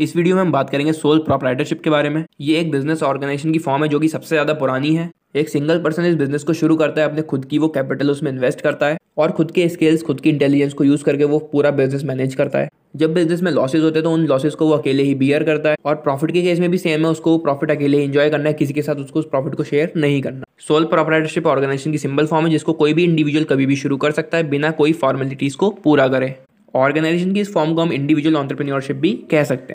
इस वीडियो में हम बात करेंगे सोल प्रोपराइटरशिप के बारे में ये एक बिजनेस ऑर्गेनाइजेशन की फॉर्म है जो कि सबसे ज्यादा पुरानी है एक सिंगल पर्सन इस बिजनेस को शुरू करता है अपने खुद की वो कैपिटल उसमें इन्वेस्ट करता है और खुद के स्किल्स खुद की इंटेलिजेंस को यूज करके वो पूरा बिजनेस मैनेज करता है जब बिजनेस में लॉसेज होते हैं तो उन लॉसेज को वो अकेले ही बियर करता है और प्रॉफिट के केस में भी सेम है उसको प्रॉफिट अकेले ही एंजॉय करना है किसी के साथ उसको उस प्रॉफिट को शेयर नहीं करना सोल प्रोपराइटरशिप ऑर्गेनाइजेशन की सिंपल फॉर्म है जिसको कोई भी इंडिविजुअल कभी भी शुरू कर सकता है बिना कोई फॉर्मेलिटीज को पूरा करे ऑर्गेनाइजेशन की इस फॉर्म को हम इंडिविजुअल ऑन्टरप्रीनियरशिप भी कह सकते हैं